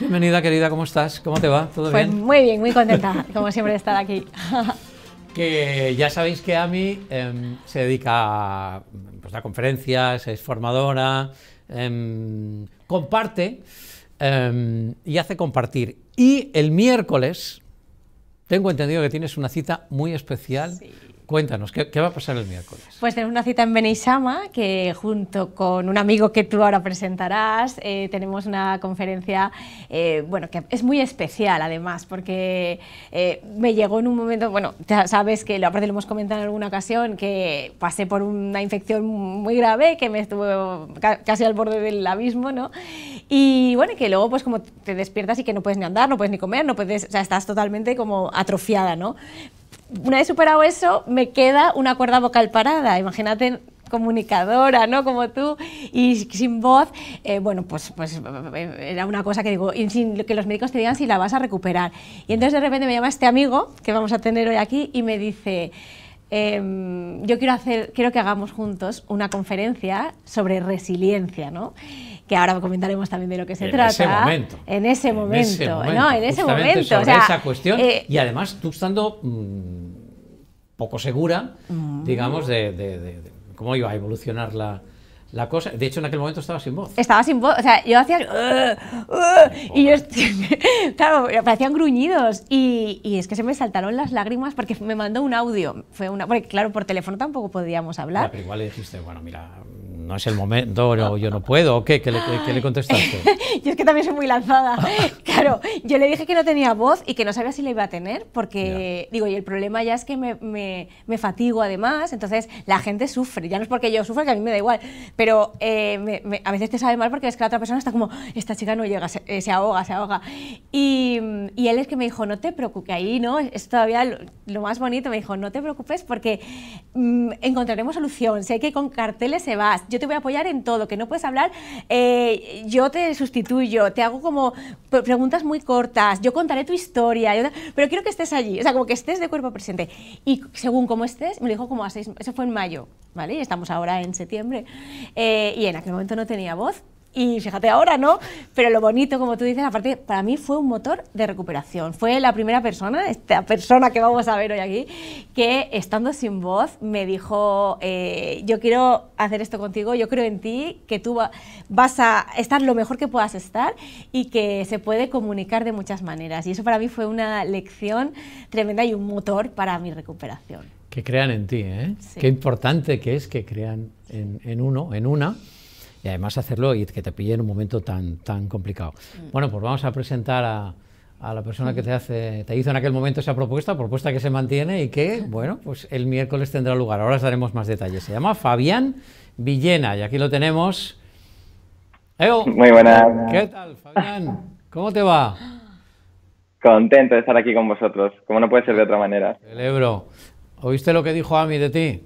Bienvenida, querida, ¿cómo estás? ¿Cómo te va? ¿Todo pues bien? Muy bien, muy contenta, como siempre, de estar aquí. que ya sabéis que Ami eh, se dedica a, pues, conferencias, es formadora, em, comparte em, y hace compartir. Y el miércoles, tengo entendido que tienes una cita muy especial. Sí Cuéntanos, ¿qué, ¿qué, va a pasar el miércoles? Pues tenemos una cita en Beneixama, que junto con un amigo que tú ahora presentarás, eh, tenemos una conferencia, eh, bueno, que es muy especial además, porque eh, me llegó en un momento, bueno, ya sabes que, aparte lo hemos comentado en alguna ocasión, que pasé por una infección muy grave, que me estuvo casi al borde del abismo, ¿no? Y bueno, que luego pues como te despiertas y que no puedes ni andar, no puedes ni comer, no puedes, o sea, estás totalmente como atrofiada, ¿no? una vez superado eso, me queda una cuerda vocal parada. Imagínate comunicadora, ¿no? Como tú, y sin voz, eh, bueno, pues, pues era una cosa que digo, y sin que los médicos te digan si la vas a recuperar. Y entonces de repente me llama este amigo que vamos a tener hoy aquí y me dice, em, yo quiero, hacer, quiero que hagamos juntos una conferencia sobre resiliencia, ¿no? que ahora comentaremos también de lo que se trata. en ese momento. En ese momento. ¿no? En ese momento. esa cuestión. Eh, y además, tú estando mm, poco segura, mm. digamos, de, cómo iba a evolucionar la, cosa. De hecho, en aquel momento estaba sin voz. Estaba sin voz, o sea, yo hacía... y yo, claro, parecían gruñidos. Y, es que se me saltaron las lágrimas porque me mandó un audio. Fue una, porque claro, por teléfono tampoco podíamos hablar. pero igual le dijiste, bueno, mira, no es el momento, o yo no puedo, ¿o qué? ¿Qué le, qué contestaste? yo es que también soy muy lanzada. Claro, yo le dije que no tenía voz y que no sabía si la iba a tener, porque, digo, y el problema ya es que me, fatigo además, entonces la gente sufre, ya no es porque yo sufra, que a mí me da igual, pero eh, a veces te sabe mal porque es que la otra persona está como, esta chica no llega, se, eh, ahoga, se ahoga. Y, él es que me dijo, no te preocupes, ahí, ¿no? Es todavía lo, más bonito, me dijo, no te preocupes porque mm, encontraremos solución, sé que con carteles se va, te voy a apoyar en todo, que no puedes hablar, eh, yo te sustituyo, te hago como preguntas muy cortas, yo contaré tu historia, pero quiero que estés allí, o sea, como que estés de cuerpo presente. Y según cómo estés, me lo dijo como a seis, eso fue en mayo, ¿vale? Y estamos ahora en septiembre. Eh, y en aquel momento no tenía voz, y fíjate ahora, ¿no? Pero lo bonito, como tú dices, aparte, para mí fue un motor de recuperación. Fue la primera persona, esta persona que vamos a ver hoy aquí, que estando sin voz me dijo, eh, yo quiero hacer esto contigo, yo creo en ti, que tú vas a estar lo mejor que puedas estar y que se puede comunicar de muchas maneras. Y eso para mí fue una lección tremenda y un motor para mi recuperación. Que crean en ti, ¿eh? Qué importante que es que crean en uno, en una y además hacerlo y que te pille en un momento tan, tan complicado. Mm. Bueno, pues vamos a presentar a, la persona que te, hace, te hizo en aquel momento esa propuesta, propuesta que se mantiene y que, bueno, pues el miércoles tendrá lugar. Ahora os daremos más detalles. Se llama Fabián Villena y aquí lo tenemos. Eo, Muy buenas. ¿Qué tal, Fabián? ¿Cómo te va? Contento de estar aquí con vosotros, como no puede ser de otra manera. Celebro. ¿Oíste lo que dijo Ami de ti?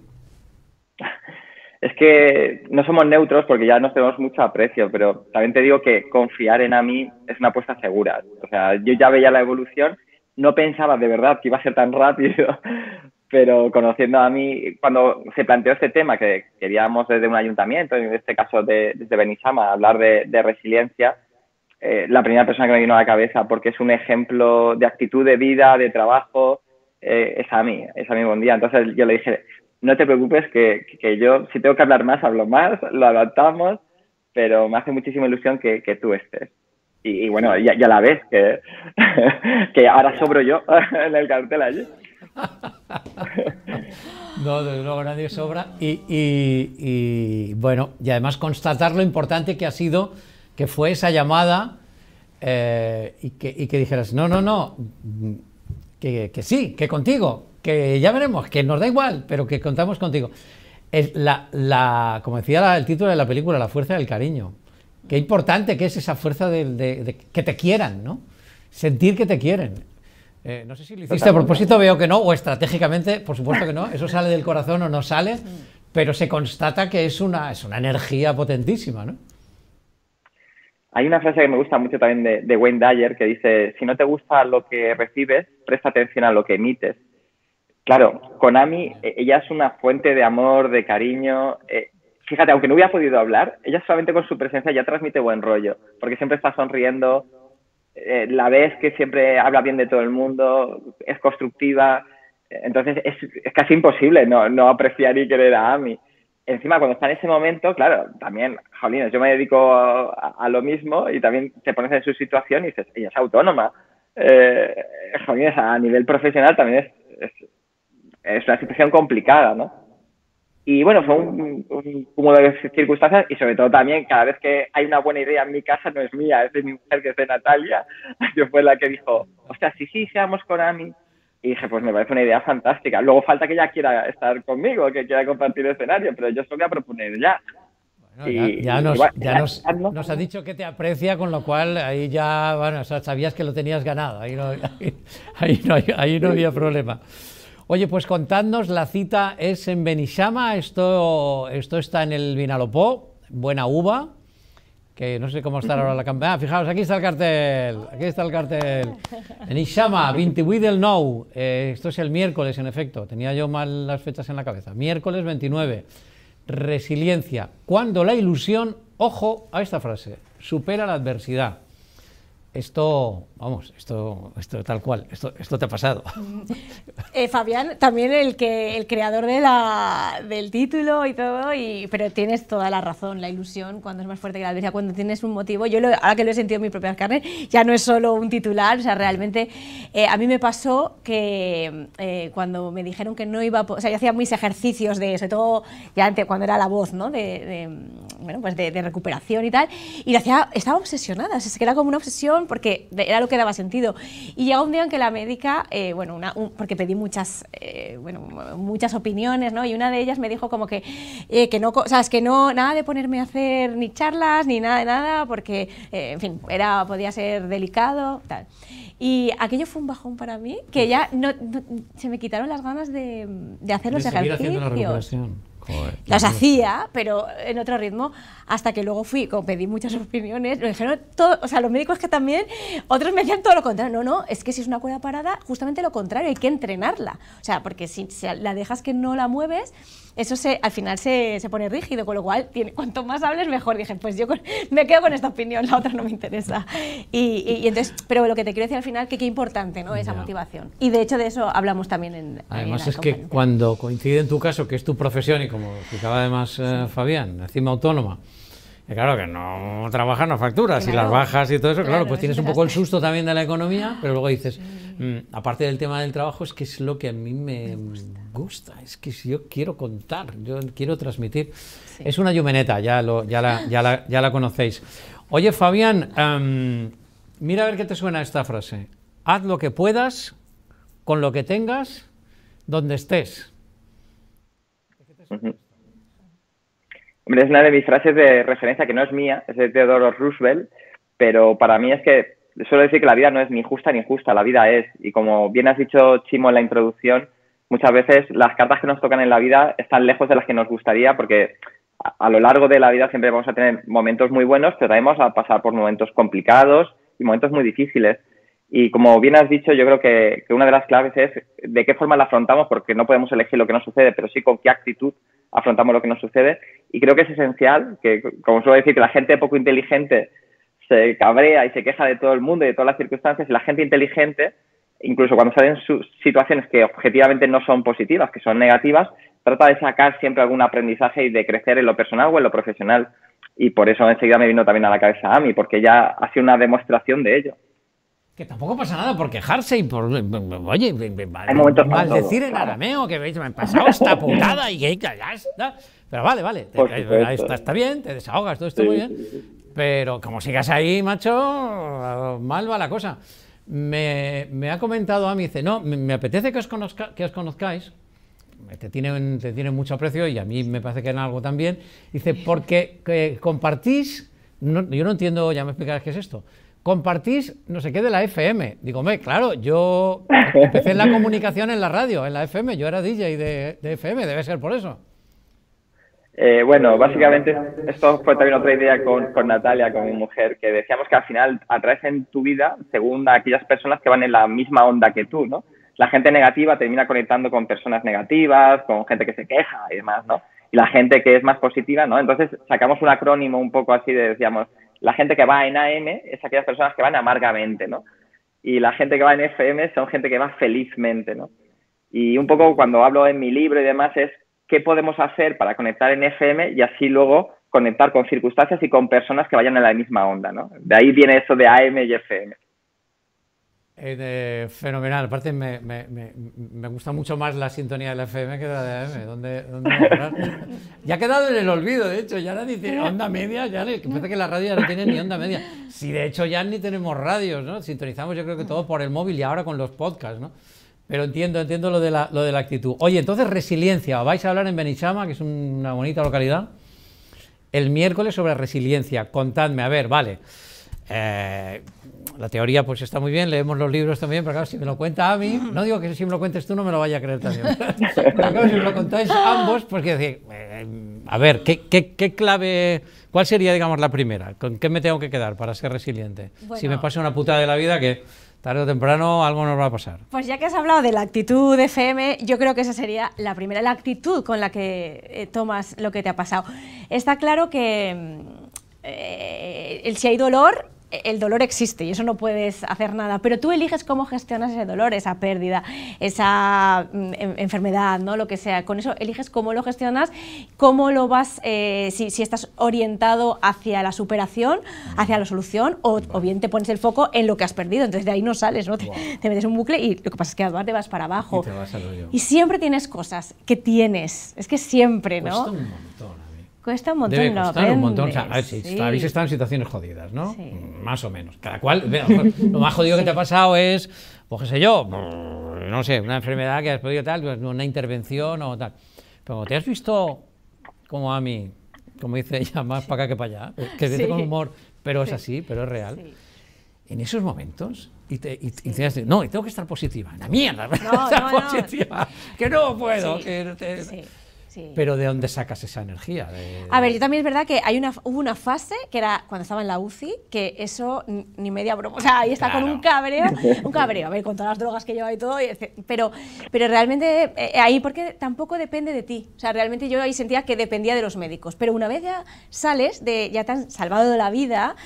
es que no somos neutros porque ya nos tenemos mucho aprecio, pero también te digo que confiar en a mí es una apuesta segura. O sea, yo ya veía la evolución, no pensaba de verdad que iba a ser tan rápido, pero conociendo a mí, cuando se planteó este tema que queríamos desde un ayuntamiento, en este caso de, desde Benishama, hablar de, resiliencia, eh, la primera persona que me vino a la cabeza, porque es un ejemplo de actitud de vida, de trabajo, eh, es a mí, es a mí buen día. Entonces yo le dije, no te preocupes que, que, yo, si tengo que hablar más, hablo más, lo adaptamos, pero me hace muchísima ilusión que, tú estés. Y, bueno, ya, la ves, que, que ahora sobro yo en el cartel allí. No, desde luego nadie sobra. Y, y, bueno, y además constatar lo importante que ha sido, que fue esa llamada eh, y, que, dijeras, no, no, no, mm, que, que sí, que contigo, que ya veremos, que nos da igual, pero que contamos contigo. Es la, la, como decía el título de la película, la fuerza del cariño. Qué importante que es esa fuerza de, que te quieran, ¿no? Sentir que te quieren. Eh, no sé si lo hiciste a propósito, veo que no, o estratégicamente, por supuesto que no, eso sale del corazón o no sale, pero se constata que es una, es una energía potentísima, ¿no? Hay una frase que me gusta mucho también de, de Wayne Dyer que dice, si no te gusta lo que recibes, presta atención a lo que emites. Claro, Konami, e-, ella es una fuente de amor, de cariño. Eh, fíjate, aunque no hubiera podido hablar, ella solamente con su presencia ya transmite buen rollo, porque siempre está sonriendo, eh, la ves que siempre habla bien de todo el mundo, es constructiva. Entonces es, casi imposible no, apreciar y querer a Ami. Encima, cuando está en ese momento, claro, también, Jolines, yo me dedico a, lo mismo y también te pones en su situación y dices, ella es autónoma. Eh, a nivel profesional también es es una situación complicada, ¿no? Y bueno, fue un, un, cúmulo de circunstancias y sobre todo también cada vez que hay una buena idea en mi casa no es mía, es de mi mujer que es de Natalia, yo fue la que dijo, o sea, sí, sí, seamos con Konami. Y dije, pues me parece una idea fantástica. Luego falta que ella quiera estar conmigo, que quiera compartir el escenario, pero yo se voy a proponer ya. Bueno, ya, nos, ya nos, nos, ha dicho que te aprecia, con lo cual ahí ya, bueno, sabías que lo tenías ganado, ahí no, ahí no, ahí no había problema. Oye, pues contadnos, la cita es en Benishama, esto, esto está en el Vinalopó, Buena Uva, que no sé cómo estará ahora la campaña. Ah, fijaos, aquí está el cartel, aquí está el cartel. Benishama, 28 del Nou, eh, esto es el miércoles en efecto, tenía yo mal las fechas en la cabeza. Miércoles 29, resiliencia. Cuando la ilusión, ojo a esta frase, supera la adversidad esto, vamos, esto, esto tal cual, esto, esto te ha pasado. Eh, Fabián, también el que el creador de la, del título y todo, y, pero tienes toda la razón, la ilusión cuando es más fuerte que la adversidad, cuando tienes un motivo, yo lo, ahora que lo he sentido en mis propias carnes, ya no es solo un titular, o sea, realmente eh, a mí me pasó que eh, cuando me dijeron que no iba, a, o sea, yo hacía mis ejercicios de, sobre todo ya antes, cuando era la voz, ¿no? De, bueno, pues de, recuperación y tal, y hacía, estaba obsesionada, es que era como una obsesión porque era lo que daba sentido. Y llegó un día en que la médica, eh, bueno, porque pedí muchas, eh, bueno, muchas opiniones, ¿no? Y una de ellas me dijo como que, eh, que no, o sea, es que no, nada de ponerme a hacer ni charlas ni nada de nada porque, en fin, era, podía ser delicado, tal. Y aquello fue un bajón para mí, que ya no, se me quitaron las ganas de, de hacer los ejercicios. la las hacía, pero en otro ritmo, hasta que luego fui, como pedí muchas opiniones, me dijeron todo, o sea, los médicos que también, otros me decían todo lo contrario, no, no, es que si es una cuerda parada, justamente lo contrario, hay que entrenarla, o sea, porque si la dejas que no la mueves, eso se, al final se, se pone rígido, con lo cual tiene, cuanto más hables mejor. Dije, pues yo me quedo con esta opinión, la otra no me interesa. Y, entonces, pero lo que te quiero decir al final, que qué importante, ¿no? Esa motivación. Y de hecho de eso hablamos también en... Además es que cuando coincide en tu caso, que es tu profesión y como explicaba además eh, Fabián, encima autónoma, y claro, que no trabajan no facturas. Y las bajas y todo eso, claro, pues tienes un poco el susto también de la economía, pero luego dices, mm, aparte del tema del trabajo, es que es lo que a mí me, gusta. Es que yo quiero contar, yo quiero transmitir. Es una yumeneta, ya, lo, ya, la, ya, la, conocéis. Oye, Fabián, em, mira a ver qué te suena esta frase. Haz lo que puedas, con lo que tengas, donde estés es una de mis frases de referencia que no es mía, es de Theodore Roosevelt, pero para mí es que suelo decir que la vida no es ni justa ni injusta, la vida es. Y como bien has dicho, Chimo, en la introducción, muchas veces las cartas que nos tocan en la vida están lejos de las que nos gustaría porque a, lo largo de la vida siempre vamos a tener momentos muy buenos, pero también vamos a pasar por momentos complicados y momentos muy difíciles. Y como bien has dicho, yo creo que una de las claves es de qué forma la afrontamos, porque no podemos elegir lo que nos sucede, pero sí con qué actitud afrontamos lo que nos sucede. Y creo que es esencial que, como suelo decir, que la gente poco inteligente se cabrea y se queja de todo el mundo y de todas las circunstancias, y la gente inteligente, incluso cuando salen sus situaciones que objetivamente no son positivas, que son negativas, trata de sacar siempre algún aprendizaje y de crecer en lo personal o en lo profesional. Y por eso enseguida me vino también a la cabeza a mí, porque ya ha sido una demostración de ello. Que tampoco pasa nada por quejarse y por. Eh, eh, eh, oye, mal, maldecir en arameo, que veis, me han pasado esta putada y que hay está. Pero vale, vale, está, está, bien, te desahogas, todo está muy bien. Pero como sigas ahí, macho, mal va la cosa. Me, me ha comentado a mí, dice, no, me, apetece que os, conozca, que os conozcáis, te tienen, te mucho aprecio y a mí me parece que en algo también. Dice, porque compartís, yo no entiendo, ya me explicarás qué es esto, compartís no sé qué de la FM. Digo, me, claro, yo empecé en la comunicación en la radio, en la FM, yo era DJ de, de FM, debe ser por eso. Eh, bueno, básicamente esto fue también otra idea con, Natalia, con mi mujer, que decíamos que al final atraes en tu vida según aquellas personas que van en la misma onda que tú, ¿no? La gente negativa termina conectando con personas negativas, con gente que se queja y demás, ¿no? Y la gente que es más positiva, ¿no? Entonces sacamos un acrónimo un poco así de, decíamos, la gente que va en AM es aquellas personas que van amargamente, ¿no? Y la gente que va en FM son gente que va felizmente, ¿no? Y un poco cuando hablo en mi libro y demás es qué podemos hacer para conectar en FM y así luego conectar con circunstancias y con personas que vayan en la misma onda, ¿no? De ahí viene eso de AM y FM. Eh, fenomenal. Aparte, me, gusta mucho más la sintonía de la FM que la de AM. ¿Dónde, ya ha quedado en el olvido, de hecho. Ya nadie tiene onda media. Ya le, parece que la radio ya no tiene ni onda media. Si de hecho ya ni tenemos radios, ¿no? Sintonizamos, yo creo que todo por el móvil y ahora con los podcasts, Pero entiendo, entiendo lo de la, actitud. Oye, entonces, resiliencia. Vais a hablar en Benichama, que es una bonita localidad, el miércoles sobre resiliencia. Contadme, a ver, vale. Eh, la teoría pues está muy bien, leemos los libros también, pero claro, si me lo cuenta a mí, no digo que si me lo cuentes tú no me lo vaya a creer también, pero claro, si me lo contáis ambos, pues quiero decir, eh, a ver, ¿qué, ¿qué, clave, cuál sería, digamos, la primera? ¿Con qué me tengo que quedar para ser resiliente? si me pasa una putada de la vida que tarde o temprano algo nos va a pasar. Pues ya que has hablado de la actitud de FM, yo creo que esa sería la primera, la actitud con la que eh, tomas lo que te ha pasado. Está claro que... Mm, si hay dolor, el dolor existe y eso no puedes hacer nada, pero tú eliges cómo gestionas ese dolor, esa pérdida, esa mm, enfermedad, ¿no? lo que sea. Con eso eliges cómo lo gestionas, cómo lo vas, eh, si, estás orientado hacia la superación, hacia la solución, o, bien te pones el foco en lo que has perdido. Entonces de ahí no sales, ¿no? Te, metes un bucle y lo que pasa es que además te vas para abajo. Y, siempre tienes cosas que tienes, es que siempre, ¿no? ¿eh? Cuesta un montón, Debe lo un montón. O sea, sí. habéis estado en situaciones jodidas, ¿no? Más o menos. Cada cual, lo más jodido que te ha pasado es, pues qué sé yo, mm, no sé, una enfermedad que has podido tal, pues, una intervención o tal. Pero te has visto como a mí, como dice ella, más para acá que para allá, que dice con humor, pero es así, pero es real. En esos momentos, y, te, y, sí. y no, tengo que estar positiva. La mierda, no, no, positiva. Que no puedo. te, pero ¿de dónde sacas esa energía? A ver, yo también es verdad que hay una, hubo una fase que era cuando estaba en la UCI, que eso ni media broma, o sea, ahí está con un cabreo, un cabreo, a ver, con todas las drogas que lleva y todo, pero, pero realmente eh, ahí porque tampoco depende de ti, o sea, realmente yo ahí sentía que dependía de los médicos, pero una vez ya sales, de, ya te han salvado de la vida,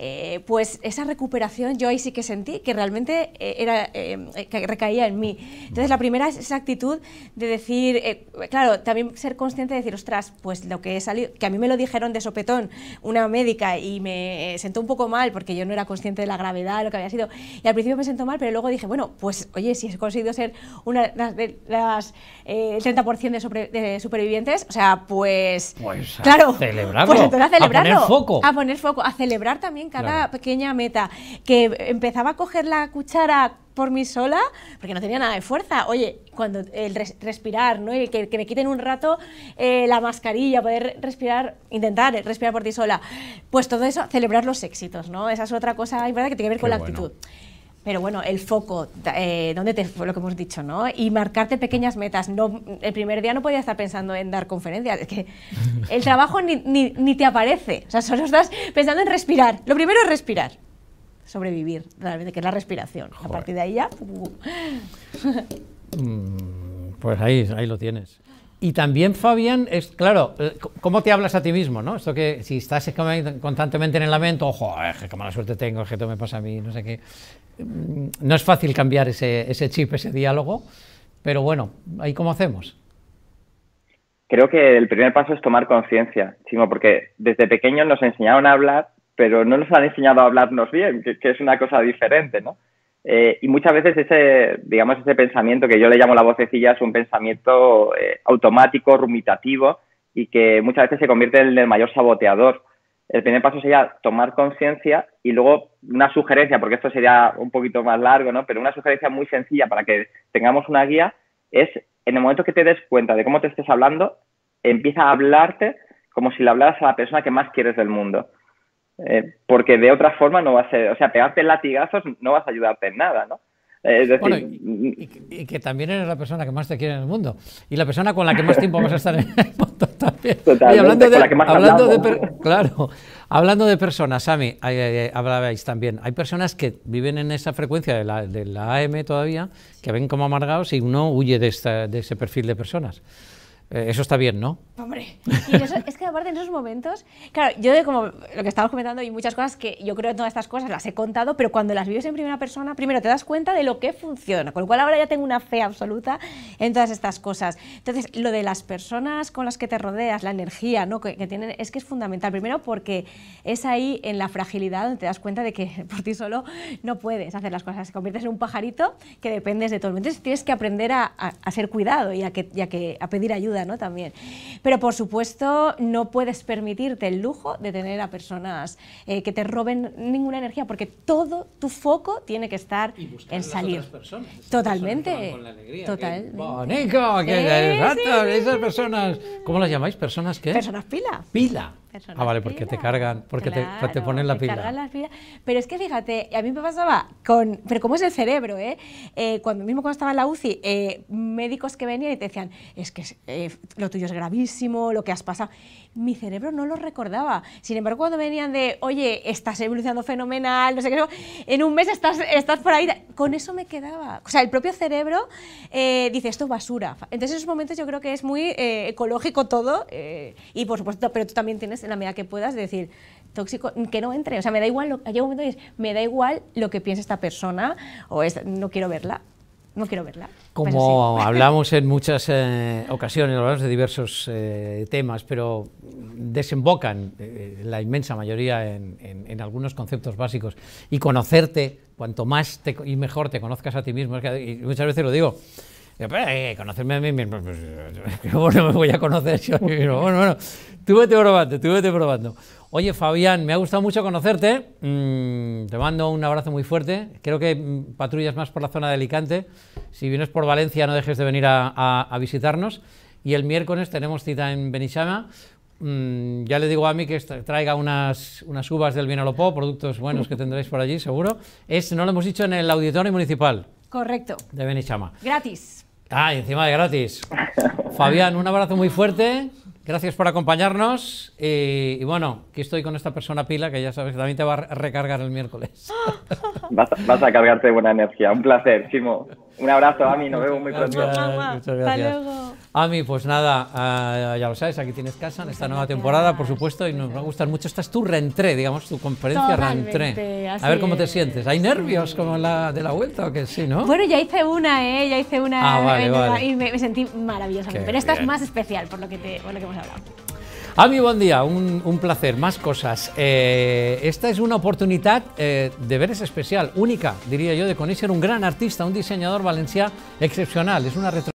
eh, pues esa recuperación yo ahí sí que sentí que realmente eh, era, eh, que recaía en mí. Entonces la primera es esa actitud de decir, claro, también ser consciente de decir, ostras, pues lo que he salido, que a mí me lo dijeron de sopetón una médica y me sentó un poco mal porque yo no era consciente de la gravedad, de lo que había sido. Y al principio me sentó mal, pero luego dije, bueno, pues oye, si he conseguido ser una de las, eh, 30% de, de, supervivientes, o sea, pues, pues claro, pues a poner foco, a celebrar también cada pequeña meta, que empezaba a coger la cuchara por mí sola, porque no tenía nada de fuerza. Oye, cuando el respirar, ¿no? Y que, que, me quiten un rato eh, la mascarilla, poder respirar, intentar respirar por ti sola. Pues todo eso, celebrar los éxitos, ¿no? Esa es otra cosa verdad que tiene que ver con la actitud. Pero bueno, el foco, eh, donde te, lo que hemos dicho, ¿no? Y marcarte pequeñas metas. No, el primer día no podía estar pensando en dar conferencias, es que el trabajo ni, te aparece. O sea, solo estás pensando en respirar. Lo primero es respirar sobrevivir, realmente, que es la respiración. A partir de ahí ya. Mm, pues ahí, ahí lo tienes. Y también, Fabián, es claro, eh, ¿cómo te hablas a ti mismo? ¿no? Esto que si estás constantemente en el lamento, ojo, eh, qué mala suerte tengo, que todo me pasa a mí, no sé qué. Mm, no es fácil cambiar ese, chip, ese diálogo, pero bueno, ahí cómo hacemos. Creo que el primer paso es tomar conciencia, Chimo, porque desde pequeños nos enseñaron a hablar, pero no nos han enseñado a hablarnos bien, que es una cosa diferente, ¿no? Eh, y muchas veces ese, digamos, ese pensamiento que yo le llamo la vocecilla es un pensamiento eh, automático, rumitativo y que muchas veces se convierte en el mayor saboteador. El primer paso sería tomar conciencia y luego una sugerencia, porque esto sería un poquito más largo, ¿no? Pero una sugerencia muy sencilla para que tengamos una guía es en el momento que te des cuenta de cómo te estés hablando, empieza a hablarte como si le hablaras a la persona que más quieres del mundo. Eh, porque de otra forma no va a ser, o sea, pegarte latigazos no vas a ayudarte en nada, ¿no? Es decir, y, que, también eres la persona que más te quiere en el mundo y la persona con la que más tiempo vas a estar en el mundo también. hablando de, hablando de claro, hablando de personas, Sami, hablabais también. Hay personas que viven en esa frecuencia de la, de la AM todavía, que ven como amargados y uno huye de, esta, de ese perfil de personas. Eh, eso está bien, ¿no? Hombre, es que aparte en esos momentos, claro, yo de como lo que estábamos comentando y muchas cosas que yo creo que todas estas cosas las he contado, pero cuando las vives en primera persona, primero te das cuenta de lo que funciona, con lo cual ahora ya tengo una fe absoluta en todas estas cosas. Entonces, lo de las personas con las que te rodeas, la energía ¿no? que, tienen, es que es fundamental. Primero porque es ahí en la fragilidad donde te das cuenta de que por ti solo no puedes hacer las cosas, te conviertes en un pajarito que dependes de todo. Entonces, tienes que aprender a, a, ser cuidado y que, y que, a pedir ayuda también. Pero por supuesto, no puedes permitirte el lujo de tener a personas eh, que te roben ninguna energía, porque todo tu foco tiene que estar en salir. Totalmente. Personas con que esas personas, ¿cómo las llamáis? ¿Personas qué? Personas pila. Pila. Ah, vale, porque te cargan, porque te, ponen la te pila. Pero es que fíjate, a mí me pasaba con. Pero cómo es el cerebro, ¿eh? eh cuando mismo cuando estaba en la UCI, eh, médicos que venían y te decían, es que eh, lo tuyo es gravísimo, lo que has pasado mi cerebro no lo recordaba. Sin embargo, cuando venían de, oye, estás evolucionando fenomenal, no sé qué, en un mes estás, estás por ahí, con eso me quedaba. O sea, el propio cerebro eh, dice, esto es basura. Entonces, en esos momentos yo creo que es muy eh, ecológico todo eh, y, por supuesto, pero tú también tienes en la medida que puedas decir, tóxico, que no entre. O sea, me da igual, lo, que me da igual lo que piense esta persona o es, no quiero verla no quiero verla. Como hablamos en muchas eh, ocasiones, hablamos de diversos eh, temas, pero desembocan eh, la inmensa mayoría en, algunos conceptos básicos. Y conocerte, cuanto más y mejor te conozcas a ti mismo, es que, y muchas veces lo digo, eh, conocerme a mí mismo. no me voy a conocer yo Bueno, bueno, tú vete probando, tú vete probando. Oye, Fabián, me ha gustado mucho conocerte. Mm, te mando un abrazo muy fuerte. Creo que mm, patrullas más por la zona de Alicante. Si vienes por Valencia, no dejes de venir a, visitarnos. Y el miércoles tenemos cita en Benichama mm, ya le digo a mí que traiga unas, unas uvas del Vinalopó, productos buenos que tendréis por allí, seguro. Es, no lo hemos dicho, en el auditorio municipal. Correcto. De Benichama. Gratis. Ah, encima de gratis. Fabián, un abrazo muy fuerte. Gracias por acompañarnos. Y, bueno, aquí estoy con esta persona pila que ya sabes que también te va a recargar el miércoles. Vas, a cargarte buena energía. Un placer, Chimo. Un abrazo, Ami, nos vemos muy pronto. Muchas gracias. Hasta luego. Ami, pues nada, eh, ya lo sabes, aquí tienes casa en esta nueva temporada, por supuesto, y nos va a gustar mucho. Esta es tu reentré, digamos, tu conferencia reentré. A ver cómo te sientes. ¿Hay nervios como la de la vuelta o qué? Sí, ¿no? Bueno, ya hice una, ¿eh? Ya hice una. Ah, y me, sentí maravillosamente. Pero esta es más especial, por lo que, te, por lo que hemos hablado. Ami, buen día, un, placer, más cosas. Eh, esta es una oportunidad eh, de veres especial, única, diría yo, de conocer un gran artista, un diseñador valenciano, excepcional. Es una